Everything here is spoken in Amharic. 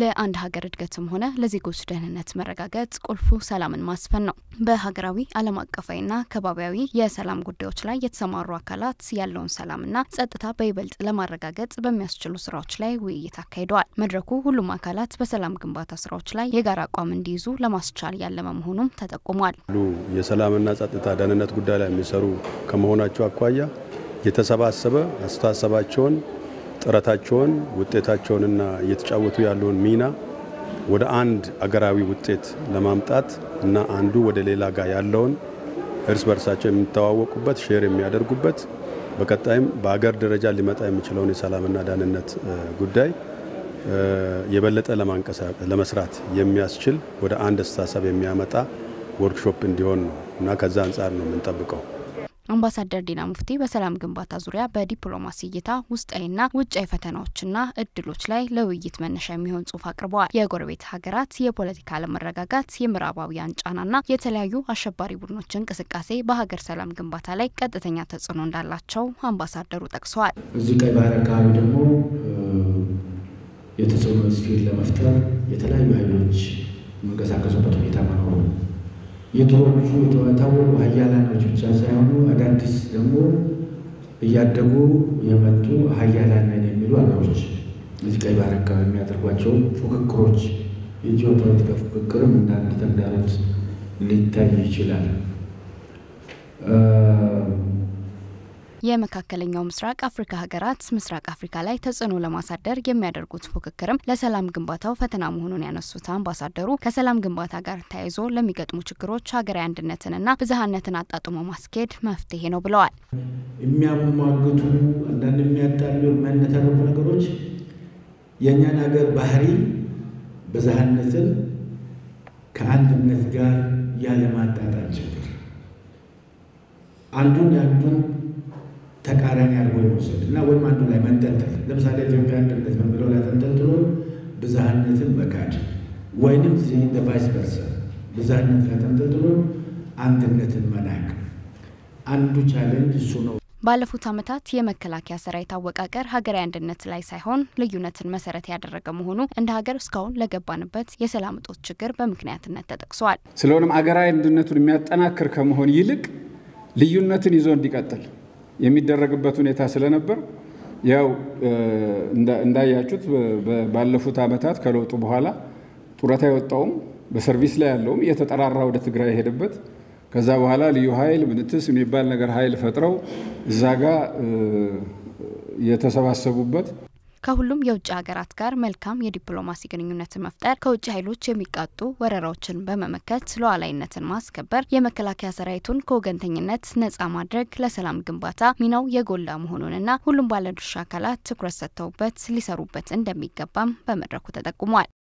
ለአንድ ሀገር እድገትም ሆነ ለዜጎች ደህንነት መረጋገጥ ቁልፉ ሰላምን ማስፈን ነው። በሀገራዊ ዓለም አቀፋዊና ከባቢያዊ የሰላም ጉዳዮች ላይ የተሰማሩ አካላት ያለውን ሰላምና ጸጥታ በይበልጥ ለማረጋገጥ በሚያስችሉ ስራዎች ላይ ውይይት አካሂደዋል። መድረኩ ሁሉም አካላት በሰላም ግንባታ ስራዎች ላይ የጋራ አቋም እንዲይዙ ለማስቻል ያለመ መሆኑም ተጠቁሟል። የሰላምና ጸጥታ ደህንነት ጉዳይ ላይ የሚሰሩ ከመሆናቸው አኳያ የተሰባሰበ አስተሳሰባቸውን ጥረታቸውን ውጤታቸውንና እየተጫወቱ ያለውን ሚና ወደ አንድ አገራዊ ውጤት ለማምጣት እና አንዱ ወደ ሌላ ጋር ያለውን እርስ በርሳቸው የሚተዋወቁበት ሼር የሚያደርጉበት በቀጣይም በአገር ደረጃ ሊመጣ የሚችለውን የሰላምና ደህንነት ጉዳይ የበለጠ ለመስራት የሚያስችል ወደ አንድ አስተሳሰብ የሚያመጣ ወርክሾፕ እንዲሆን ነው እና ከዛ አንጻር ነው የምንጠብቀው። አምባሳደር ዲና ሙፍቲ በሰላም ግንባታ ዙሪያ በዲፕሎማሲ እይታ ውስጣዊና ውጫዊ ፈተናዎችና እድሎች ላይ ለውይይት መነሻ የሚሆን ጽሁፍ አቅርበዋል። የጎረቤት ሀገራት የፖለቲካ አለመረጋጋት፣ የምዕራባውያን ጫናና የተለያዩ አሸባሪ ቡድኖች እንቅስቃሴ በሀገር ሰላም ግንባታ ላይ ቀጥተኛ ተጽዕኖ እንዳላቸው አምባሳደሩ ጠቅሰዋል። እዚህ ቀይ ባህር አካባቢ ደግሞ የተጽዕኖ ስፌር ለመፍጠር የተለያዩ ኃይሎች መንቀሳቀሱበት ሁኔታ መኖሩ የድሮዎቹ የታወቁ ሀያላኖች ብቻ ሳይሆኑ አዳዲስ ደግሞ እያደጉ የመጡ ሀያላንን የሚሉ አገሮች እዚህ ቀይ ባህር አካባቢ የሚያደርጓቸው ፉክክሮች የጂኦፖለቲካ ፉክክርም እንዳንድ ተግዳሮት ሊታይ ይችላል። የመካከለኛው ምስራቅ አፍሪካ ሀገራት ምስራቅ አፍሪካ ላይ ተጽዕኖ ለማሳደር የሚያደርጉት ፉክክርም ለሰላም ግንባታው ፈተና መሆኑን ያነሱት አምባሳደሩ ከሰላም ግንባታ ጋር ተያይዞ ለሚገጥሙ ችግሮች ሀገራዊ አንድነትንና ብዝሃነትን አጣጥሞ ማስኬድ መፍትሄ ነው ብለዋል። የሚያሟግቱ አንዳንድ የሚያጣሉ የሚያነታረፉ ነገሮች የእኛን ሀገር ባህሪ ብዝሃነትን ከአንድነት ጋር ያለማጣጣል ችግር አንዱን የአንዱን ተቃራኒ አድርጎ መውሰድ እና ወይም አንዱ ላይ መንጠልጠል፣ ለምሳሌ ኢትዮጵያ አንድነት በሚለው ላይ ተንጠልጥሎ ብዝሃነትን መካድ ወይንም ቫይስ ቨርሳ ብዝሃነት ላይ ተንጠልጥሎ አንድነትን መናቅ አንዱ ቻሌንጅ እሱ ነው። ባለፉት ዓመታት የመከላከያ ሰራዊት አወቃቀር ሀገራዊ አንድነት ላይ ሳይሆን ልዩነትን መሰረት ያደረገ መሆኑ እንደ ሀገር እስካሁን ለገባንበት የሰላም እጦት ችግር በምክንያትነት ተጠቅሷል። ስለሆነም ሀገራዊ አንድነቱን የሚያጠናክር ከመሆን ይልቅ ልዩነትን ይዞ እንዲቀጥል የሚደረግበት ሁኔታ ስለነበር ያው እንዳያችሁት ባለፉት ዓመታት ከለውጡ በኋላ ጡረታ የወጣውም በሰርቪስ ላይ ያለውም እየተጠራራ ወደ ትግራይ የሄደበት ከዛ በኋላ ልዩ ኃይል ምንትስ የሚባል ነገር ኃይል ፈጥረው እዛ ጋር የተሰባሰቡበት ከሁሉም የውጭ ሀገራት ጋር መልካም የዲፕሎማሲ ግንኙነትን መፍጠር፣ ከውጭ ኃይሎች የሚቃጡ ወረራዎችን በመመከት ሉዓላዊነትን ማስከበር፣ የመከላከያ ሰራዊቱን ከወገንተኝነት ነጻ ማድረግ ለሰላም ግንባታ ሚናው የጎላ መሆኑንና ሁሉም ባለድርሻ አካላት ትኩረት ሰጥተውበት ሊሰሩበት እንደሚገባም በመድረኩ ተጠቁሟል።